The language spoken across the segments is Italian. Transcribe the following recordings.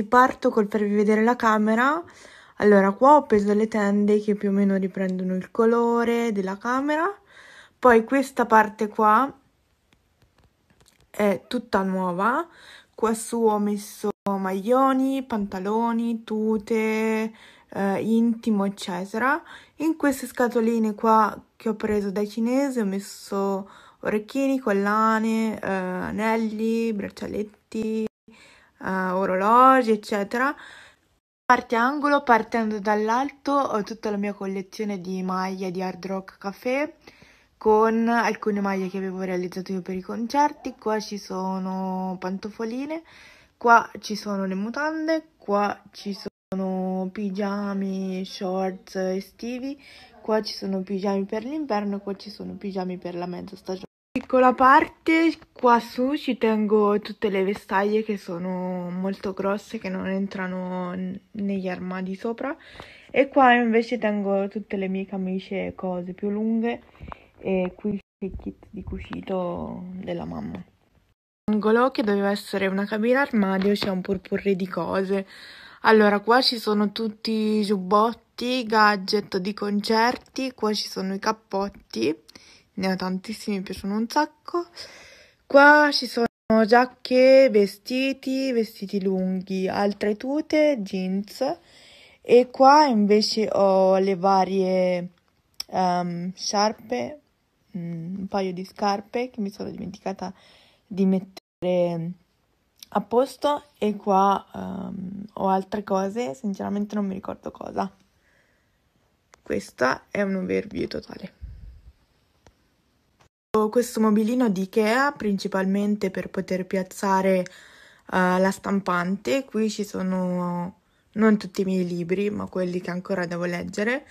ragazzi, parto col farvi vedere la camera. Allora, qua ho preso le tende che più o meno riprendono il colore della camera. Poi questa parte qua è tutta nuova. Qua su ho messo maglioni, pantaloni, tute, eh, intimo, eccetera. In queste scatoline qua che ho preso dai cinesi ho messo orecchini, collane, eh, anelli, braccialetti, uh, orologi, eccetera. Parte angolo, partendo dall'alto, ho tutta la mia collezione di maglie di Hard Rock Café con alcune maglie che avevo realizzato io per i concerti. Qua ci sono pantofoline, qua ci sono le mutande, qua ci sono pigiami, shorts estivi, qua ci sono pigiami per l'inverno, qua ci sono pigiami per la mezza stagione piccola parte qua su ci tengo tutte le vestaglie che sono molto grosse che non entrano negli armadi sopra e qua invece tengo tutte le mie camicie e cose più lunghe e qui c'è il kit di cucito della mamma. L'angolo che doveva essere una cabina armadio c'è un purpurri di cose. Allora qua ci sono tutti i giubbotti, gadget di concerti, qua ci sono i cappotti ne ha tantissimi, mi piacciono un sacco. Qua ci sono giacche, vestiti, vestiti lunghi, altre tute, jeans e qua invece ho le varie um, sciarpe, mm, un paio di scarpe che mi sono dimenticata di mettere a posto e qua um, ho altre cose, sinceramente non mi ricordo cosa. Questa è un overview totale. Questo mobilino di Ikea principalmente per poter piazzare uh, la stampante, qui ci sono non tutti i miei libri ma quelli che ancora devo leggere,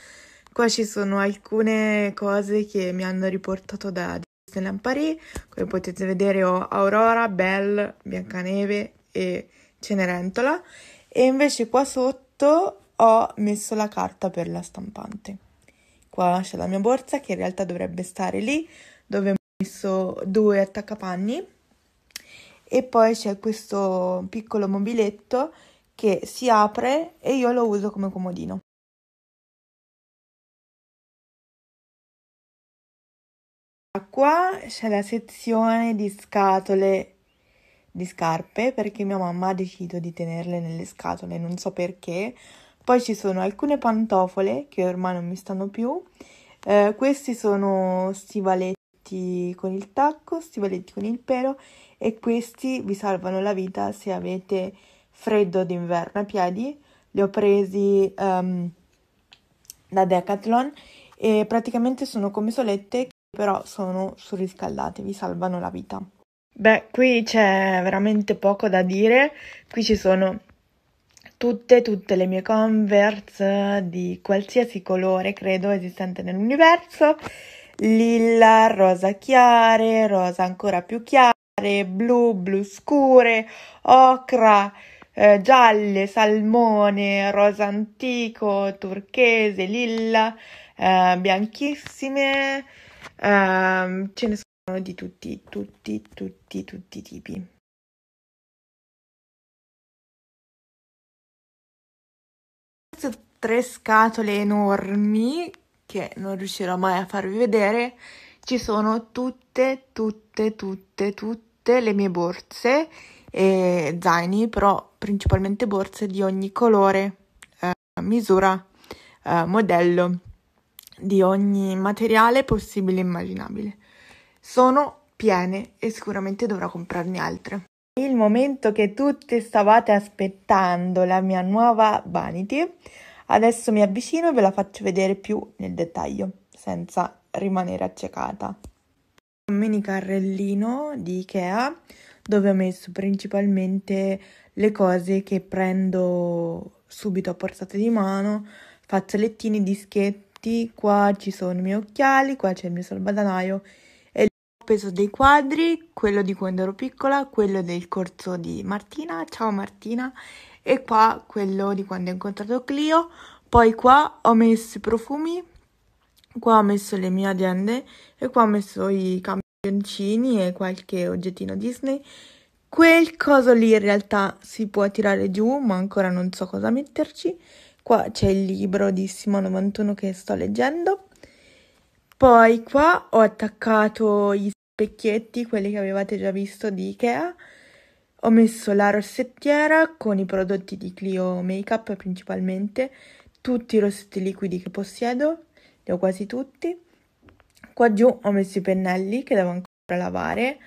qua ci sono alcune cose che mi hanno riportato da Disneyland Paris, come potete vedere ho Aurora, Belle, Biancaneve e Cenerentola e invece qua sotto ho messo la carta per la stampante. Qua c'è la mia borsa che in realtà dovrebbe stare lì, dove ho messo due attaccapanni e poi c'è questo piccolo mobiletto che si apre e io lo uso come comodino. Qua c'è la sezione di scatole di scarpe perché mia mamma ha deciso di tenerle nelle scatole, non so perché. Poi ci sono alcune pantofole che ormai non mi stanno più. Eh, questi sono stivaletti stivaletti con il tacco, stivaletti con il pelo e questi vi salvano la vita se avete freddo d'inverno a piedi. Li ho presi um, da Decathlon e praticamente sono come solette però sono surriscaldate, vi salvano la vita. Beh, qui c'è veramente poco da dire. Qui ci sono tutte, tutte le mie Converse di qualsiasi colore credo esistente nell'universo lilla, rosa chiare, rosa ancora più chiare, blu, blu scure, ocra, eh, gialle, salmone, rosa antico, turchese, lilla, eh, bianchissime, eh, ce ne sono di tutti, tutti, tutti, tutti i tipi. Queste tre scatole enormi che non riuscirò mai a farvi vedere, ci sono tutte, tutte, tutte, tutte le mie borse e zaini, però principalmente borse di ogni colore, eh, misura, eh, modello, di ogni materiale possibile e immaginabile. Sono piene e sicuramente dovrò comprarne altre. Il momento che tutti stavate aspettando, la mia nuova Vanity. Adesso mi avvicino e ve la faccio vedere più nel dettaglio, senza rimanere accecata. Un mini carrellino di Ikea dove ho messo principalmente le cose che prendo subito a portata di mano, fazzolettini, dischetti, qua ci sono i miei occhiali, qua c'è il mio salvadanaio e ho peso dei quadri, quello di quando ero piccola, quello del corso di Martina, ciao Martina, e qua quello di quando ho incontrato Clio, poi qua ho messo i profumi, qua ho messo le mie aziende e qua ho messo i campioncini e qualche oggettino Disney. Quel coso lì in realtà si può tirare giù, ma ancora non so cosa metterci. Qua c'è il libro di Simo 91 che sto leggendo. Poi qua ho attaccato gli specchietti, quelli che avevate già visto di Ikea. Ho messo la rossettiera con i prodotti di Clio Makeup principalmente, tutti i rossetti liquidi che possiedo, li ho quasi tutti. Qua giù ho messo i pennelli che devo ancora lavare.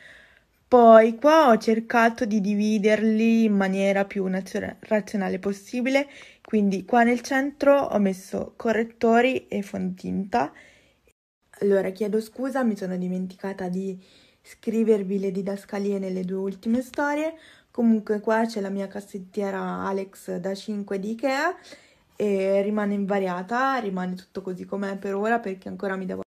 Poi qua ho cercato di dividerli in maniera più razionale possibile, quindi qua nel centro ho messo correttori e fontinta. Allora chiedo scusa, mi sono dimenticata di scrivervi le didascalie nelle due ultime storie. Comunque qua c'è la mia cassettiera Alex da 5 di Ikea e rimane invariata, rimane tutto così com'è per ora perché ancora mi devo